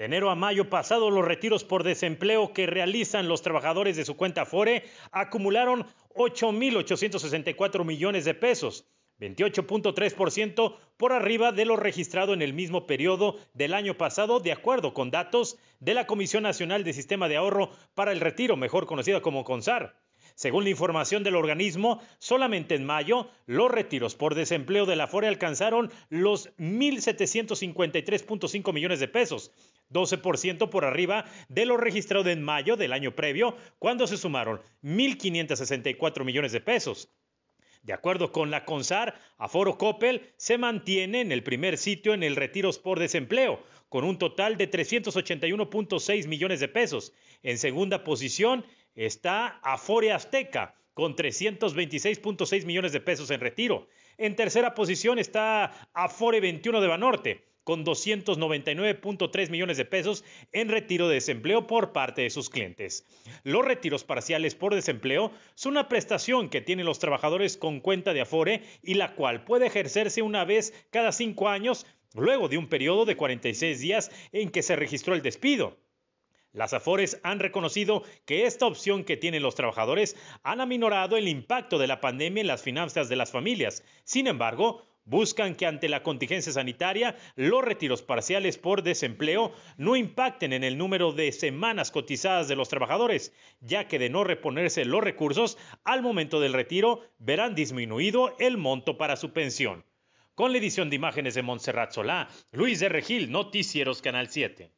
De enero a mayo pasado, los retiros por desempleo que realizan los trabajadores de su cuenta FORE acumularon 8.864 millones de pesos, 28.3% por arriba de lo registrado en el mismo periodo del año pasado, de acuerdo con datos de la Comisión Nacional de Sistema de Ahorro para el Retiro, mejor conocida como CONSAR. Según la información del organismo, solamente en mayo los retiros por desempleo de la FORE alcanzaron los 1.753.5 millones de pesos, 12% por arriba de lo registrado en mayo del año previo, cuando se sumaron 1.564 millones de pesos. De acuerdo con la CONSAR, Aforo Coppel se mantiene en el primer sitio en el retiros por desempleo, con un total de 381.6 millones de pesos. En segunda posición está Afore Azteca con 326.6 millones de pesos en retiro. En tercera posición está Afore 21 de Banorte con 299.3 millones de pesos en retiro de desempleo por parte de sus clientes. Los retiros parciales por desempleo son una prestación que tienen los trabajadores con cuenta de Afore y la cual puede ejercerse una vez cada cinco años luego de un periodo de 46 días en que se registró el despido. Las Afores han reconocido que esta opción que tienen los trabajadores han aminorado el impacto de la pandemia en las finanzas de las familias. Sin embargo, buscan que ante la contingencia sanitaria los retiros parciales por desempleo no impacten en el número de semanas cotizadas de los trabajadores, ya que de no reponerse los recursos al momento del retiro verán disminuido el monto para su pensión. Con la edición de imágenes de Montserrat Solá, Luis de Regil, Noticieros Canal 7.